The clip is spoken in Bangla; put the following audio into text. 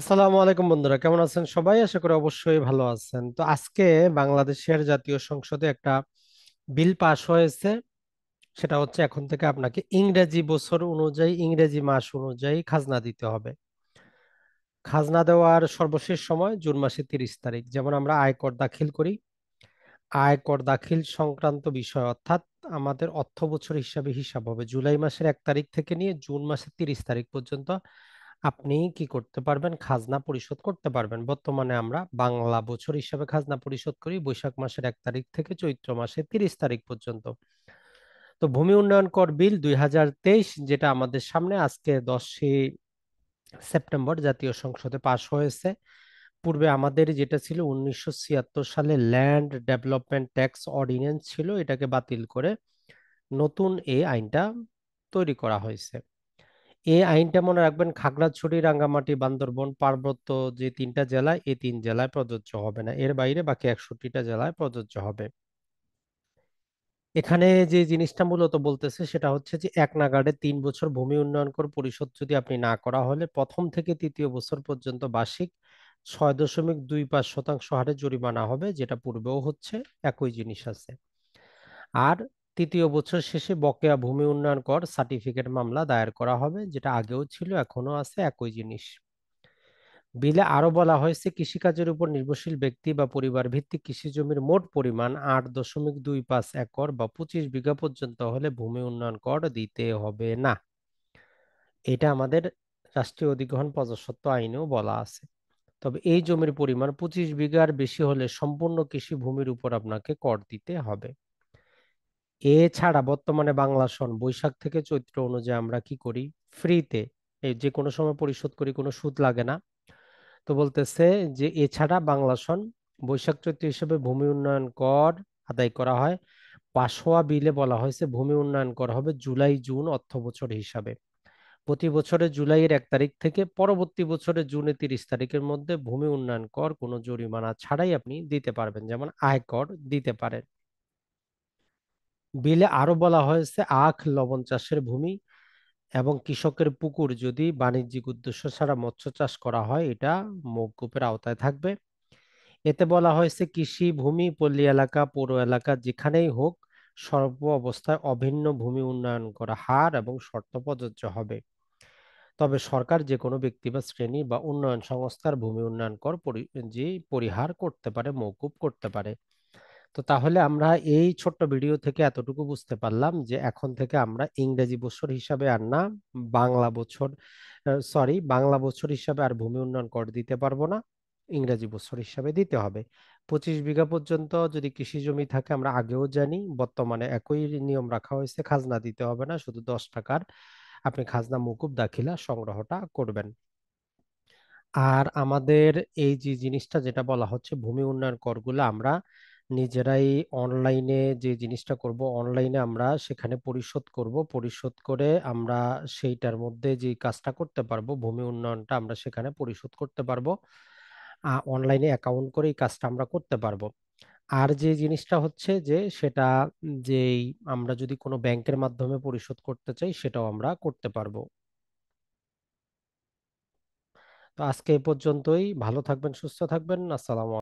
আসসালামু আলাইকুম বন্ধুরা কেমন আছেন সবাই আশা করি অবশ্যই ভালো আছেন তো আজকে বাংলাদেশের জাতীয় সংসদে একটা বিল পাশ হয়েছে সেটা হচ্ছে এখন থেকে আপনাকে ইংরেজি বছর অনুযায়ী ইংরেজি মাস অনুযায়ী খাজনা দিতে হবে খাজনা দেওয়ার সর্বশেষ সময় জুন মাসের তিরিশ তারিখ যেমন আমরা আয়কর দাখিল করি আয়কর দাখিল সংক্রান্ত বিষয় অর্থাৎ আমাদের অর্থ বছর হিসাবে হিসাব হবে জুলাই মাসের এক তারিখ থেকে নিয়ে জুন মাসের তিরিশ তারিখ পর্যন্ত আপনি কি করতে পারবেন খাজনা পরিশোধ করতে পারবেন বর্তমানে আমরা বাংলা বছর হিসাবে খাজনা পরিশোধ করি বৈশাখ মাসের এক তারিখ থেকে চৈত্র মাসের তিরিশ তারিখ পর্যন্ত তো ভূমি উন্নয়ন কর বিল দুই যেটা আমাদের সামনে আজকে দশই সেপ্টেম্বর জাতীয় সংসদে পাশ হয়েছে পূর্বে আমাদের যেটা ছিল উনিশশো সালে ল্যান্ড ডেভেলপমেন্ট ট্যাক্স অর্ডিন্যান্স ছিল এটাকে বাতিল করে নতুন এই আইনটা তৈরি করা হয়েছে এ আইনটা মনে রাখবেন খাগড়াছড়ি রাঙ্গামাটি বান্দরবন পার্বত্য যে তিনটা জেলা এই তিন জেলায় প্রযোজ্য হবে না এর বাইরে বাকি একষট্টিটা জেলায় প্রযোজ্য হবে এখানে যে জিনিসটা মূলত বলতেছে সেটা হচ্ছে যে এক নাগাড়ে তিন বছর ভূমি উন্নয়ন কর পরিশোধ যদি আপনি না করা হলে প্রথম থেকে তৃতীয় বছর পর্যন্ত বার্ষিক ছয় দশমিক দুই পাঁচ শতাংশ হারে জরিমানা হবে যেটা পূর্বেও হচ্ছে একই জিনিস আছে আর তৃতীয় বছর শেষে বকেয়া ভূমি উন্নয়ন কর সার্টিফিকেট মামলা দায়ের করা হবে যেটা আগেও ছিল এখনো আছে একই জিনিস বিলে আরো বলা হয়েছে কৃষিকাজের উপর নির্ভরশীল ব্যক্তি বা পরিবার ভিত্তিক কৃষি জমির মোট পরিমাণ আট দশমিক দুই পাঁচ একর বা পঁচিশ বিঘা পর্যন্ত হলে ভূমি উন্নয়ন কর দিতে হবে না এটা আমাদের রাষ্ট্রীয় অধিগ্রহণ প্রজাস্বত্ব আইনেও বলা আছে তবে এই জমির পরিমাণ পঁচিশ বিঘার বেশি হলে সম্পূর্ণ কৃষি ভূমির উপর আপনাকে কর দিতে হবে এছাড়া বর্তমানে বাংলা সন বৈশাখ থেকে চৈত্র অনুযায়ী আমরা কি করি ফ্রিতে এই যে কোনো সময় পরিশোধ করি কোনো সুদ লাগে না তো বলতেছে যে এছাড়া বাংলা সন বৈশাখ চৈত্র হিসেবে ভূমি উন্নয়ন কর আদায় করা হয় পাশোয়া বিলে বলা হয়েছে ভূমি উন্নয়ন কর হবে জুলাই জুন অর্থ বছর হিসাবে প্রতি বছরে জুলাইয়ের এক তারিখ থেকে পরবর্তী বছরের জুনে তিরিশ তারিখের মধ্যে ভূমি উন্নয়ন কর কোনো জরিমানা ছাড়াই আপনি দিতে পারবেন যেমন আয়কর দিতে পারেন বিলে আরো বলা হয়েছে আখ লবণ চাষের ভূমি এবং কৃষকের পুকুর যদি বাণিজ্যিক উদ্দেশ্য ছাড়া মৎস্য চাষ করা হয় এটা মৌকুপের আওতায় থাকবে এতে বলা হয়েছে কৃষি ভূমি পল্লী এলাকা পৌর এলাকা যেখানেই হোক সর্ব অবস্থায় অভিন্ন ভূমি উন্নয়ন করা হার এবং শর্ত প্রযোজ্য হবে তবে সরকার যে কোনো ব্যক্তি বা শ্রেণী বা উন্নয়ন সংস্থার ভূমি উন্নয়ন কর পরি যে পরিহার করতে পারে মৌকুব করতে পারে তো তাহলে আমরা এই ছোট্ট ভিডিও থেকে এতটুকু বুঝতে পারলাম যে এখন থেকে আমরা ইংরেজি বছর হিসাবে আর না বাংলা বছর সরি বাংলা বছর হিসাবে আর ভূমি উন্নয়ন কর দিতে পারবো না ইংরেজি বছর হিসাবে দিতে হবে পঁচিশ বিঘা পর্যন্ত যদি কৃষি জমি থাকে আমরা আগেও জানি বর্তমানে একই নিয়ম রাখা হয়েছে খাজনা দিতে হবে না শুধু দশ টাকার আপনি খাজনা মুকুব দাখিলা সংগ্রহটা করবেন আর আমাদের এই যে জিনিসটা যেটা বলা হচ্ছে ভূমি উন্নয়ন করগুলো আমরা নিজেরাই অনলাইনে যে জিনিসটা করব অনলাইনে আমরা সেখানে পরিশোধ করব পরিশোধ করে আমরা সেইটার মধ্যে যে কাজটা করতে পারবো ভূমি উন্নয়নটা আমরা সেখানে পরিশোধ করতে পারবো অনলাইনে অ্যাকাউন্ট করে এই কাজটা আমরা করতে পারবো আর যে জিনিসটা হচ্ছে যে সেটা যে আমরা যদি কোনো ব্যাংকের মাধ্যমে পরিশোধ করতে চাই সেটাও আমরা করতে পারবো তো আজকে এ পর্যন্তই ভালো থাকবেন সুস্থ থাকবেন আসসালাম